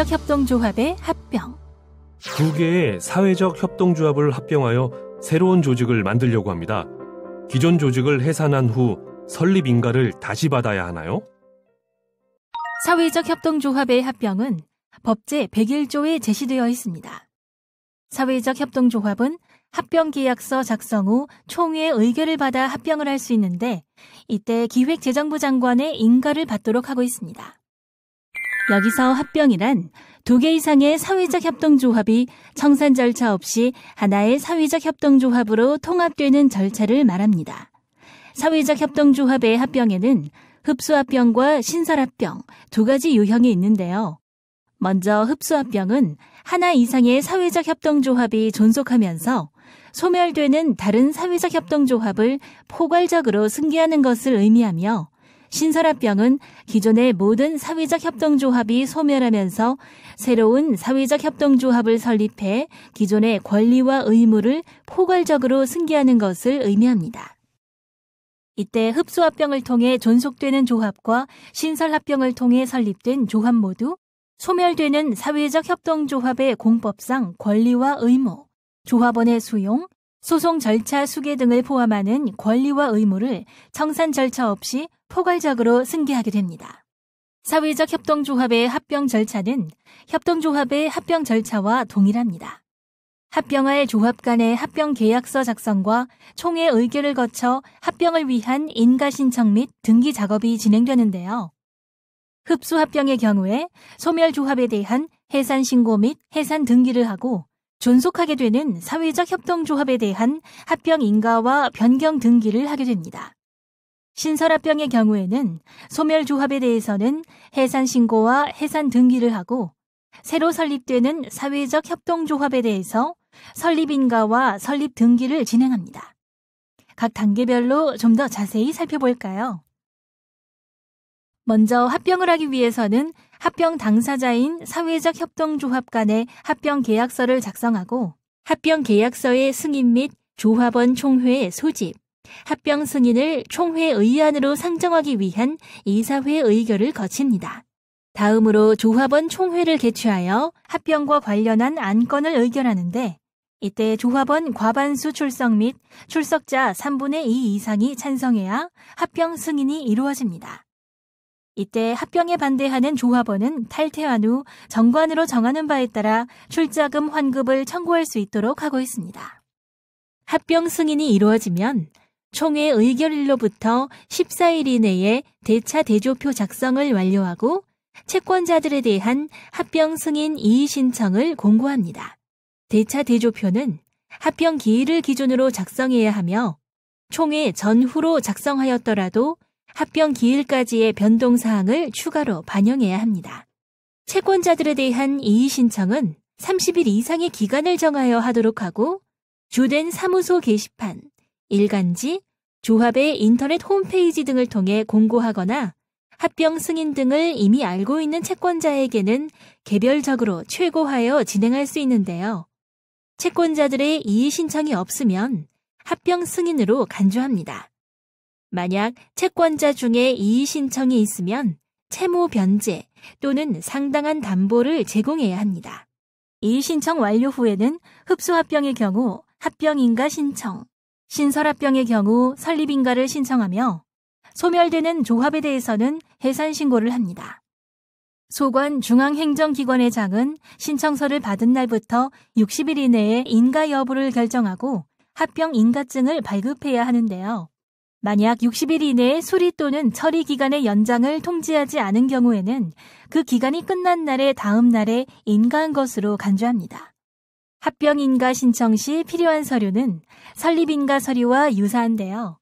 사회적 협동조합의 합병. 두 개의 사회적 협동조합을 합병하여 새로운 조직을 만들려고 합니다. 기존 조직을 해산한 후 설립 인가를 다시 받아야 하나요? 사회적 협동조합의 합병은 법제 101조에 제시되어 있습니다. 사회적 협동조합은 합병 계약서 작성 후 총회의 의결을 받아 합병을 할 수 있는데 이때 기획재정부 장관의 인가를 받도록 하고 있습니다. 여기서 합병이란 두 개 이상의 사회적 협동조합이 청산 절차 없이 하나의 사회적 협동조합으로 통합되는 절차를 말합니다. 사회적 협동조합의 합병에는 흡수합병과 신설합병 두 가지 유형이 있는데요. 먼저 흡수합병은 하나 이상의 사회적 협동조합이 존속하면서 소멸되는 다른 사회적 협동조합을 포괄적으로 승계하는 것을 의미하며 신설합병은 기존의 모든 사회적 협동조합이 소멸하면서 새로운 사회적 협동조합을 설립해 기존의 권리와 의무를 포괄적으로 승계하는 것을 의미합니다. 이때 흡수합병을 통해 존속되는 조합과 신설합병을 통해 설립된 조합 모두 소멸되는 사회적 협동조합의 공법상 권리와 의무, 조합원의 수용, 소송 절차 수개 등을 포함하는 권리와 의무를 청산 절차 없이 포괄적으로 승계하게 됩니다. 사회적 협동조합의 합병 절차는 협동조합의 합병 절차와 동일합니다. 합병할 조합 간의 합병 계약서 작성과 총회 의결을 거쳐 합병을 위한 인가 신청 및 등기 작업이 진행되는데요. 흡수 합병의 경우에 소멸 조합에 대한 해산 신고 및 해산 등기를 하고 존속하게 되는 사회적 협동조합에 대한 합병 인가와 변경 등기를 하게 됩니다. 신설합병의 경우에는 소멸조합에 대해서는 해산신고와 해산등기를 하고 새로 설립되는 사회적 협동조합에 대해서 설립인가와 설립등기를 진행합니다. 각 단계별로 좀 더 자세히 살펴볼까요? 먼저 합병을 하기 위해서는 합병 당사자인 사회적 협동조합 간의 합병 계약서를 작성하고 합병 계약서의 승인 및 조합원 총회의 소집, 합병 승인을 총회 의안으로 상정하기 위한 이사회 의결을 거칩니다. 다음으로 조합원 총회를 개최하여 합병과 관련한 안건을 의결하는데 이때 조합원 과반수 출석 및 출석자 3분의 2 이상이 찬성해야 합병 승인이 이루어집니다. 이때 합병에 반대하는 조합원은 탈퇴한 후 정관으로 정하는 바에 따라 출자금 환급을 청구할 수 있도록 하고 있습니다. 합병 승인이 이루어지면 총회 의결일로부터 14일 이내에 대차 대조표 작성을 완료하고 채권자들에 대한 합병 승인 이의 신청을 공고합니다. 대차 대조표는 합병 기일을 기준으로 작성해야 하며 총회 전후로 작성하였더라도 합병 기일까지의 변동 사항을 추가로 반영해야 합니다. 채권자들에 대한 이의 신청은 30일 이상의 기간을 정하여 하도록 하고 주된 사무소 게시판 일간지, 조합의 인터넷 홈페이지 등을 통해 공고하거나 합병 승인 등을 이미 알고 있는 채권자에게는 개별적으로 최고하여 진행할 수 있는데요. 채권자들의 이의 신청이 없으면 합병 승인으로 간주합니다. 만약 채권자 중에 이의 신청이 있으면 채무 변제 또는 상당한 담보를 제공해야 합니다. 이의 신청 완료 후에는 흡수합병의 경우 합병인가 신청, 신설합병의 경우 설립인가를 신청하며 소멸되는 조합에 대해서는 해산 신고를 합니다. 소관 중앙행정기관의 장은 신청서를 받은 날부터 60일 이내에 인가 여부를 결정하고 합병 인가증을 발급해야 하는데요. 만약 60일 이내에 수리 또는 처리 기간의 연장을 통지하지 않은 경우에는 그 기간이 끝난 날의 다음 날에 인가한 것으로 간주합니다. 합병인가 신청 시 필요한 서류는 설립인가 서류와 유사한데요.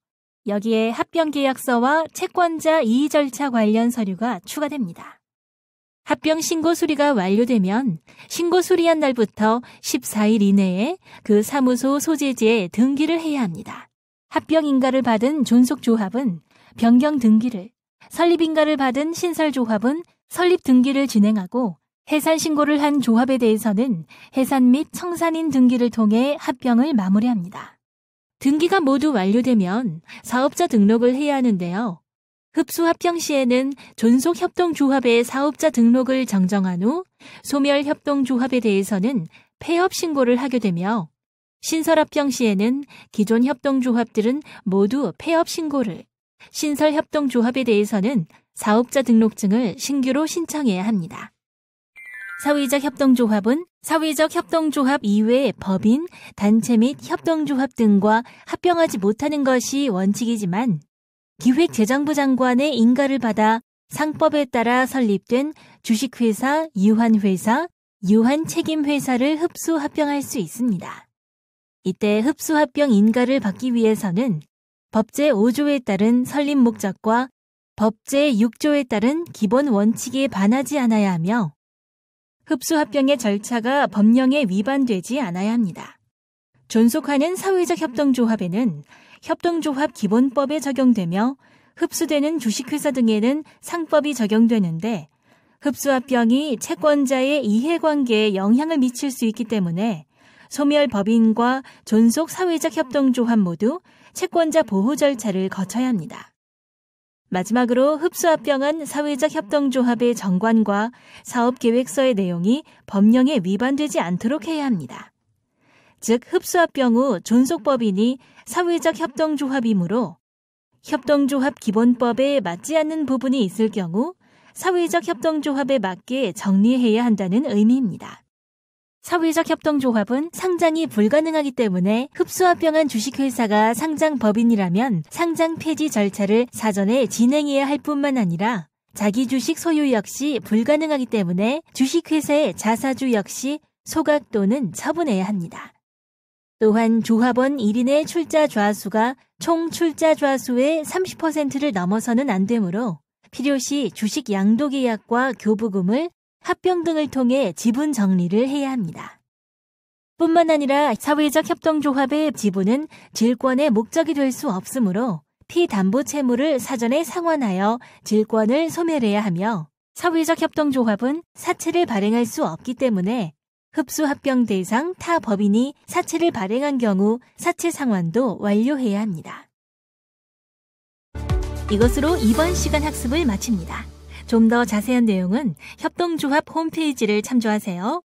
여기에 합병계약서와 채권자 이의 절차 관련 서류가 추가됩니다. 합병 신고 수리가 완료되면 신고 수리한 날부터 14일 이내에 그 사무소 소재지에 등기를 해야 합니다. 합병 인가를 받은 존속 조합은 변경 등기를, 설립 인가를 받은 신설 조합은 설립 등기를 진행하고 해산 신고를 한 조합에 대해서는 해산 및 청산인 등기를 통해 합병을 마무리합니다. 등기가 모두 완료되면 사업자 등록을 해야 하는데요. 흡수 합병 시에는 존속 협동 조합의 사업자 등록을 정정한 후 소멸 협동 조합에 대해서는 폐업 신고를 하게 되며 신설 합병 시에는 기존 협동 조합들은 모두 폐업 신고를 신설 협동 조합에 대해서는 사업자 등록증을 신규로 신청해야 합니다. 사회적 협동조합은 사회적 협동조합 이외의 법인, 단체 및 협동조합 등과 합병하지 못하는 것이 원칙이지만 기획재정부 장관의 인가를 받아 상법에 따라 설립된 주식회사, 유한회사, 유한책임회사를 흡수합병할 수 있습니다. 이때 흡수합병 인가를 받기 위해서는 법제 5조에 따른 설립 목적과 법제 6조에 따른 기본 원칙에 반하지 않아야 하며 흡수 합병의 절차가 법령에 위반되지 않아야 합니다. 존속하는 사회적 협동조합에는 협동조합 기본법에 적용되며 흡수되는 주식회사 등에는 상법이 적용되는데 흡수합병이 채권자의 이해관계에 영향을 미칠 수 있기 때문에 소멸 법인과 존속 사회적 협동조합 모두 채권자 보호 절차를 거쳐야 합니다. 마지막으로 흡수합병한 사회적 협동조합의 정관과 사업계획서의 내용이 법령에 위반되지 않도록 해야 합니다. 즉, 흡수합병 후 존속법인이 사회적 협동조합이므로 협동조합 기본법에 맞지 않는 부분이 있을 경우 사회적 협동조합에 맞게 정리해야 한다는 의미입니다. 사회적 협동조합은 상장이 불가능하기 때문에 흡수합병한 주식회사가 상장 법인이라면 상장 폐지 절차를 사전에 진행해야 할 뿐만 아니라 자기 주식 소유 역시 불가능하기 때문에 주식회사의 자사주 역시 소각 또는 처분해야 합니다. 또한 조합원 1인의 출자 좌수가 총 출자 좌수의 30%를 넘어서는 안 되므로 필요시 주식 양도 계약과 교부금을 합병 등을 통해 지분 정리를 해야 합니다. 뿐만 아니라 사회적 협동조합의 지분은 질권의 목적이 될 수 없으므로 피담보 채무를 사전에 상환하여 질권을 소멸해야 하며 사회적 협동조합은 사채를 발행할 수 없기 때문에 흡수 합병 대상 타 법인이 사채를 발행한 경우 사채 상환도 완료해야 합니다. 이것으로 이번 시간 학습을 마칩니다. 좀더 자세한 내용은 협동조합 홈페이지를 참조하세요.